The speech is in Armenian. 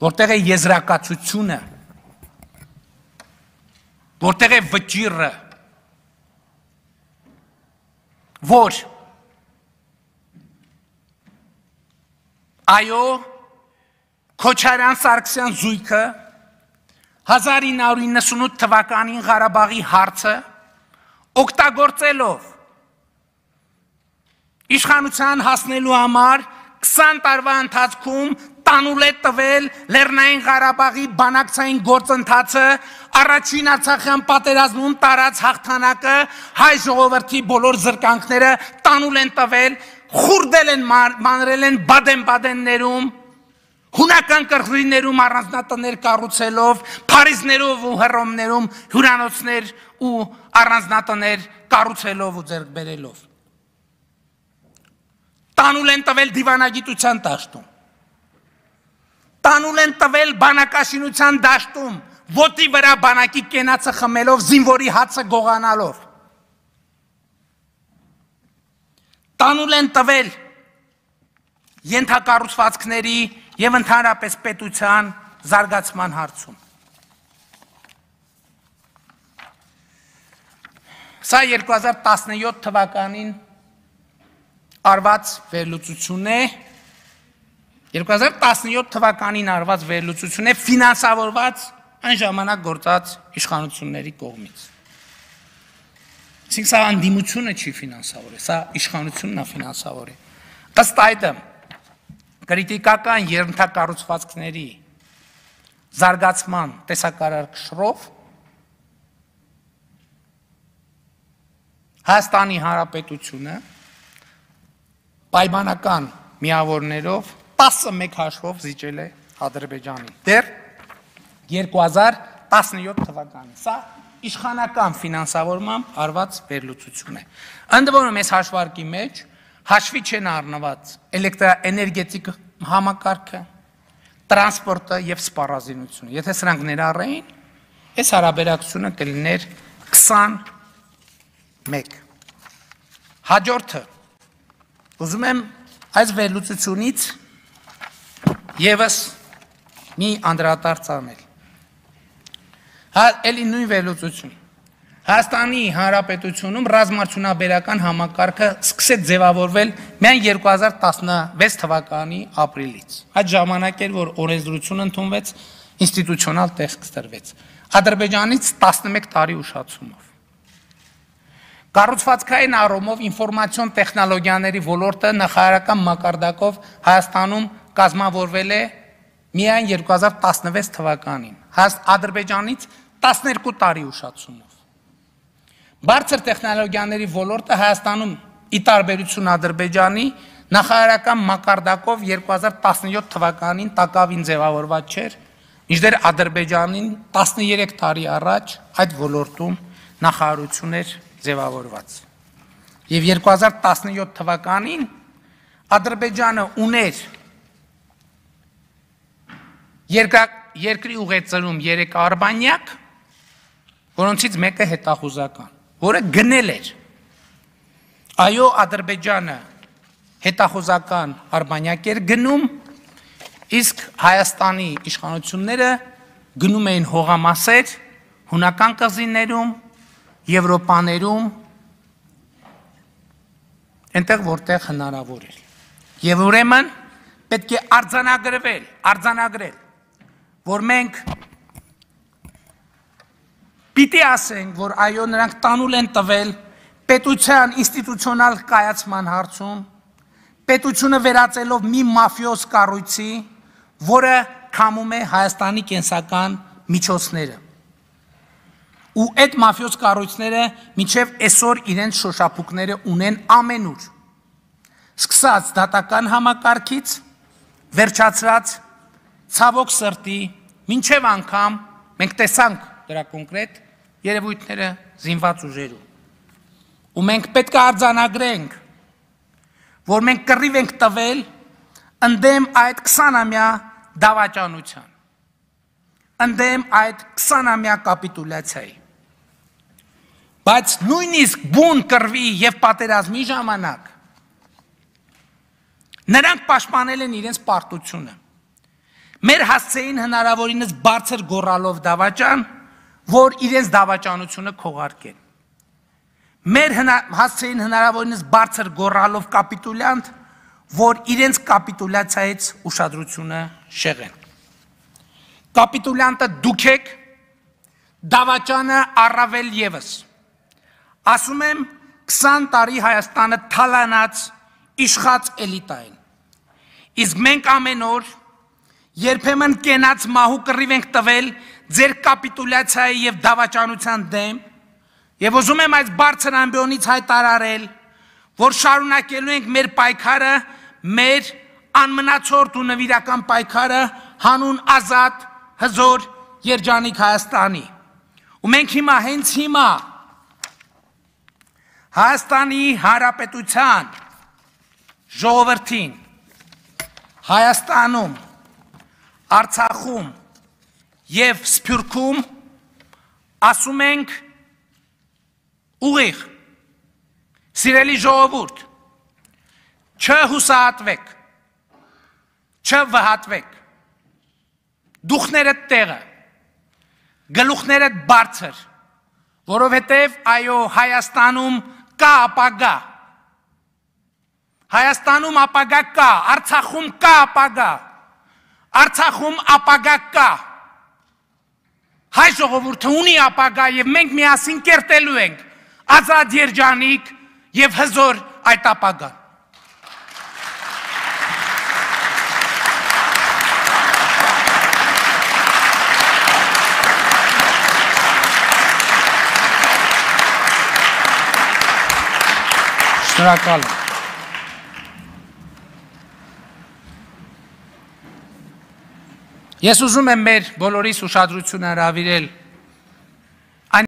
Որտեղ է եզրակացությունը։ Որտեղ է վճիրը։ Որ Այո, Քոչարյան Սարգսյան զույգը 1998 թվականին Ղարաբաղի հարցը օգտագործելով իշխանության հասնելու համար 20 տարվա ընթացքում տանուլ է տվել Լեռնային Ղարաբաղի բանակցային գործընթացը, առաջին Արցախյան պատերազմում տարած հաղթանակը, հայ ժողովրդի բոլոր զրկանքները տանուլ են տվել, խուրդել են մանրել են Բադեն-Բադեններում, հունական կղզիներում առանձնատներ կառուցելով, Փարիզներով ու Հռոմներում հյուրանոցներ ու առանձնատներ կառուցելով ու ձեռք բերելով տանուլ են տվել դիվանագիտության տաշտում տանուլ են տվել բանակաշինության դաշտում, ոտի վրա բանակի կենացը խմելով, զինվորի հացը գողանալով։ Տանուլ են տվել ենթակառուցվածքների եւ ընդհանրապես պետության զարգացման հարցում։ Սա 2017 թվականին արված վերլուծություն է, 2017 թվականին արված վերլուծություն է ֆինանսավորված այն ժամանակ գործած իշխանությունների կողմից։ Իսկ սա անդիմությունը չի ֆինանսավորել, սա իշխանությունն է ֆինանսավորել։ Ըստ այդը քրիտիկական երմթակառուցվածքների զարգացման տեսակարարքշրով Հայաստանի Հանրապետությունը պայմանական միավորներով 11 հաշվով զիջել է Ադրբեջանի։ Դեռ 2017 թվականին։ Սա իշխանական ֆինանսավորմամբ արված վերլուծություն է։ Ընդ որում այս հաշվարկի մեջ հաշվի չեն առնված էլեկտրաէներգետիկ համակարգը, տրանսպորտը եւ սպառազինությունը։ Եթե սրանք ներառեին, այս հարաբերակցությունը կլիներ 21։ Հաջորդը ուզում եմ այս վերլուծությունից Եվս մի անդրադարձ անել։ Հա, էլի նույն վերլուծություն։ Հայաստանի Հանրապետությունում ռազմարդյունաբերական համակարգը սկսեց ձևավորվել միայն 2016 թվականի ապրիլից։ Այդ ժամանակ էր, որ օրենսդրություն ընդունվեց, ինստիտուցիոնալ տեքստ տրվեց։ Ադրբեջանից 11 տարի ուշացումով։ Կառուցվածքային առումով ինֆորմացիոն տեխնոլոգիաների ոլորտը նախարարական մակարդակով Հայաստանում կազմավորվել է միայն 2016 թվականին, Ադրբեջանից 12 տարի ուշացումով։ Բարձր տեխնոլոգիաների ոլորտը Հայաստանում ի տարբերություն Ադրբեջանի նախարարական մակարդակով 2017 թվականին տակավին ձևավորված չէր, ինչդեռ Ադրբեջանին 13 տարի առաջ այդ ոլորտում նախարարություն էր ձևավորված։ Եվ 2017 թվականին Ադրբեջանը ուներ երկրի ուղեցրում 3 արբանյակ, որոնցից մեկը հետախուզական, որը գնել էր։ Այո, Ադրբեջանը հետախուզական արբանյակ էր գնում, իսկ Հայաստանի իշխանությունները գնում էին հողամասեր հունական կղզիներում, Եվրոպաներում, այնտեղ որտեղ հնարավոր էր։ Եվ ուրեմն պետք է արձանագրվել, արձանագրել որ մենք պիտի ասենք, որ այո նրանք տանուլ են տվել պետության ինստիտուցիոնալ կայացման հարցում, պետությունը վերածելով մի մաֆիոս կառույցի, որը քամում է Հայաստանի կենսական միջոցները։ Ու այդ մաֆիոս կառույցները մինչև այսօր իրենց շոշափուկները ունեն ամենուր։ Սկսած դատական համակարգից, վերջացրած ցավոք սրտի մինչև անգամ մենք տեսանք դրա կոնկրետ երևույթները զինված ուժերում։ Ու մենք պետք է արձանագրենք, որ մենք կռիվ ենք տվել ընդեմ այդ 20-ամյա դավաճանության, ընդեմ այդ 20-ամյա կապիտուլյացիայի։ Բայց նույնիսկ բուն կռվի եւ պատերազմի ժամանակ նրանք պաշտպանել են իրենց պարտությունը։ Մեր հասցեին հնարավորինս բարձր գորալով դավաճան, որ իրենց դավաճանությունը քողարկեն։ Մեր հասցեին հնարավորինս բարձր գորալով կապիտուլյանտ, որ իրենց կապիտուլյացայից ուշադրությունը շեղեն։ Կապիտուլյանտը դուք եք, դավաճանը առավել եւս։ Ասում եմ 20 տարի Հայաստանը թալանած, իշխած էլիտային։ Իսկ մենք ամեն օր որ երբեմն կենաց մահու կռիվ ենք տվել ձեր կապիտուլյացիայի եւ դավաճանության դեմ եւ ուզում եմ այս բարձր ամբիոնից հայտարարել որ շարունակելու ենք մեր պայքարը մեր անմնացորդ ու նվիրական պայքարը հանուն ազատ հզոր երջանիկ Հայաստանի ու մենք հիմա հենց հիմա Հայաստանի Հանրապետության ժողովրդին Հայաստանում Արցախում եւ Սփյուռքում ասում ենք ուղիղ սիրելի ժողովուրդ չհուսահատվեք չվհատվեք դուխներդ տեղը գլուխներդ բարձր որովհետև այո Հայաստանում կա ապագա Հայաստանում ապագա կա Արցախում կա ապագա Արցախում ապագա կա։ Հայ ժողովուրդը ունի ապագա եւ մենք միասին կերտելու ենք ազատ երջանիկ եւ հզոր այդ ապագա։ Շնորհակալ եմ։ Ես ուզում եմ մեր բոլորիս ուշադրությունը հրավիրել